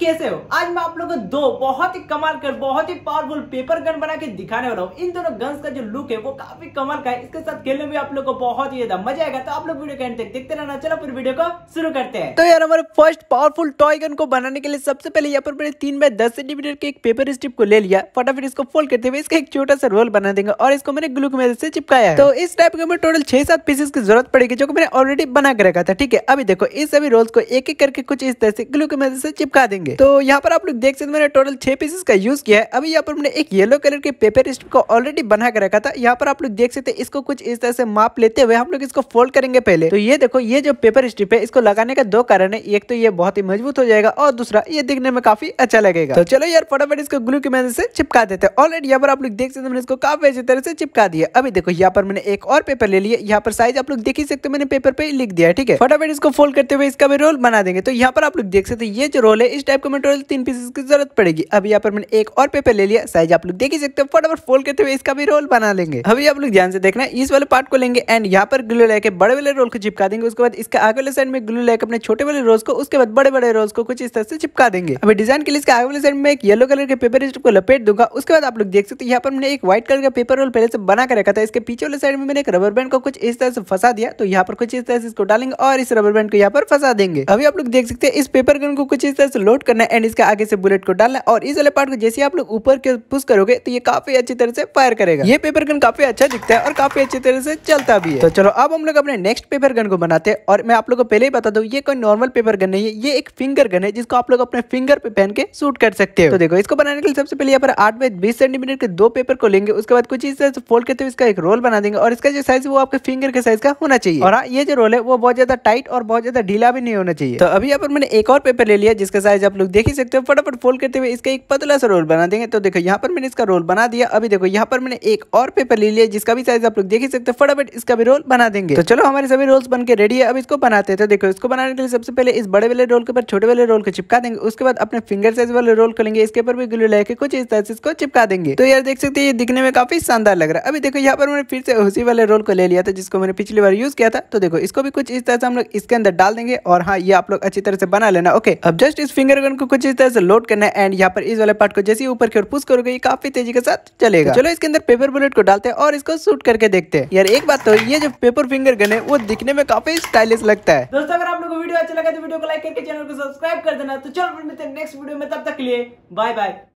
कैसे हो आज मैं आप लोगों को दो बहुत ही कमाल कर बहुत ही पावरफुल पेपर गन बना के दिखाने वाला हूँ इन दोनों गन्स का जो लुक है वो काफी कमाल का है इसके साथ खेलने में आप लोग को बहुत ही ज्यादा मजा आएगा तो आप लोग वीडियो के तक देखते रहना चलो फिर वीडियो को शुरू करते हैं तो यार हमारे फर्स्ट पावरफुल टॉय गन को बनाने के लिए सबसे पहले यहाँ पर मैंने तीन बाय दस सेंटीमीटर के एक पेपर स्ट्रिप को ले लिया फटाफट इसको फोल्ड करते हुए इसका एक छोटा सा रोल बना देंगे और इसको मैंने ग्लू मेरे से चिपकाया तो इस टाइप के हमें टोटल छह सात पीसेस की जरूरत पड़ेगी जो मैंने ऑलरेडी बना के रखा था ठीक है अभी देखो इस सभी रोल्स को एक एक करके कुछ इस तरह से ग्लू के मदद से चिपका देंगे करेंगे तो यहाँ पर आप लोग देख सकते मैंने टोटल छह पीसेस का यूज किया है अभी यहाँ पर मैंने एक येलो कलर के पेपर स्ट्रिप को ऑलरेडी बना कर रखा था यहाँ पर आप लोग देख सकते इसको कुछ इस तरह से माप लेते हुए हम लोग इसको फोल्ड करेंगे पहले तो ये देखो ये जो पेपर स्ट्रिप है इसको लगाने का दो कारण है एक तो ये बहुत ही मजबूत हो जाएगा और दूसरा ये दिखने में काफी अच्छा लगेगा तो चलो यार फटाफट इसको ग्लू की मदद से चिपका देते हैं ऑलरेडी यहाँ पर आप लोग देख सकते मैंने इसको काफी अच्छी तरह से चिपका दिया अभी देखो यहाँ पर मैंने एक और पेपर ले लिया यहाँ पर साइज आप लोग देख ही सकते मैंने पेपर पे लिख दिया ठीक है फटाफट इसको फोल्ड करते हुए इसका भी रोल बना देंगे तो यहाँ पर आप लोग देख सकते ये जो रोल है इस टाइप का मटेरियल तीन पीसेस की जरूरत पड़ेगी अब यहाँ पर मैंने एक और पेपर ले लिया साइज आप लोग देख ही सकते हो फटाफट फोल्ड करते हुए इसका भी रोल बना लेंगे अभी आप लोग ध्यान से देखना इस वाले पार्ट को लेंगे एंड यहाँ पर ग्लू लेके बड़े वाले रोल को चिपका देंगे उसके बाद इसके आगे वाले साइड में ग्लू लेकर अपने छोटे वाले रोज को उसके बाद बड़े बड़े रोज को कुछ इस तरह से चिपका देंगे अभी डिजाइन के लिए इसके आगे वाले साइड में एक येलो कलर के पेपर स्ट्रिप को लपेट दूंगा उसके बाद आप लोग देख सकते यहाँ पर मैंने एक व्हाइट कलर का पेपर रोल पहले से बना कर रखा था इसके पीछे वाले साइड में मैंने एक रबर बैंड को कुछ इस तरह से फंसा दिया तो यहाँ पर कुछ इस तरह से इसको डालेंगे और इस रबर बैंड को यहाँ पर फंसा देंगे अभी आप लोग देख सकते हैं इस पेपर गन को कुछ इस तरह से लोड करना है एंड इसके आगे से बुलेट को डालना और इस वाले पार्ट को जैसे आप लोग ऊपर के पुश करोगे तो ये काफी अच्छी तरह से फायर करेगा ये पेपर गन काफी अच्छा दिखता है और काफी अच्छी तरह से चलता भी है तो चलो अब हम लोग अपने नेक्स्ट पेपर गन को बनाते हैं और मैं आप लोग को पहले ही बता दू ये कोई नॉर्मल पेपर गन नहीं है ये एक फिंगर गन है जिसको आप लोग अपने फिंगर पे पहन के शूट कर सकते हो तो देखो इसको बनाने के लिए सबसे पहले यहाँ पर आठ बाई बीस सेंटीमीटर के दो पेपर को लेंगे उसके बाद कुछ इस फोल्ड करते हुए इसका एक रोल बना देंगे और इसका जो साइज वो आपके फिंगर के साइज का होना चाहिए और हाँ, ये जो रोल है वो बहुत ज्यादा टाइट और बहुत ज्यादा ढीला भी नहीं होना चाहिए तो अभी यहाँ पर मैंने एक और पेपर ले लिया जिसका साइज आप लोग देख ही सकते हो फटाफट फोल्ड करते हुए इसका एक पतला सा रोल बना देंगे तो देखो यहाँ पर मैंने इसका रोल बना दिया अभी देखो यहाँ पर मैंने एक और पेपर ले लिया जिसका भी साइज आप लोग देख ही सकते हो फटाफट इसका भी रोल बना देंगे तो चलो हमारे सभी रोल्स बन के रेडी है अब इसको बनाते हैं तो देखो इसको बनाने के लिए सबसे पहले इस बड़े वाले रोल के ऊपर छोटे वाले रोल को चिपका देंगे उसके बाद अपने फिंगर साइज वाले रोल को लेंगे इसके ऊपर भी ग्लू लेके कुछ इस तरह से इसको चिपका देंगे तो यार देख सकते हैं ये दिखने में काफी शानदार लग रहा है अभी देखो यहाँ पर मैंने फिर से उसी वाले रोल को ले लिया था जिसको मैंने पिछली बार यूज किया था तो देखो इसको भी कुछ इस तरह से हम लोग इसके अंदर डाल देंगे और हाँ ये आप लोग अच्छी तरह से बना लेना ओके अब जस्ट इस फिंगर को गन को कुछ इस तरह से लोड करना है एंड यहाँ पर इस वाले पार्ट को जैसे ऊपर की ओर पुश करोगे ये काफी तेजी के साथ चलेगा तो चलो इसके अंदर पेपर बुलेट को डालते हैं और इसको शूट करके देखते हैं यार एक बात तो ये जो पेपर फिंगर गन है वो दिखने में काफी स्टाइलिश लगता है दोस्तों अगर आप लोग को अच्छा लगा तो वीडियो को लाइक करके चैनल को सब्सक्राइब कर देना तो चलो मिलते हैं नेक्स्ट वीडियो में तब तक लिए बाय बाय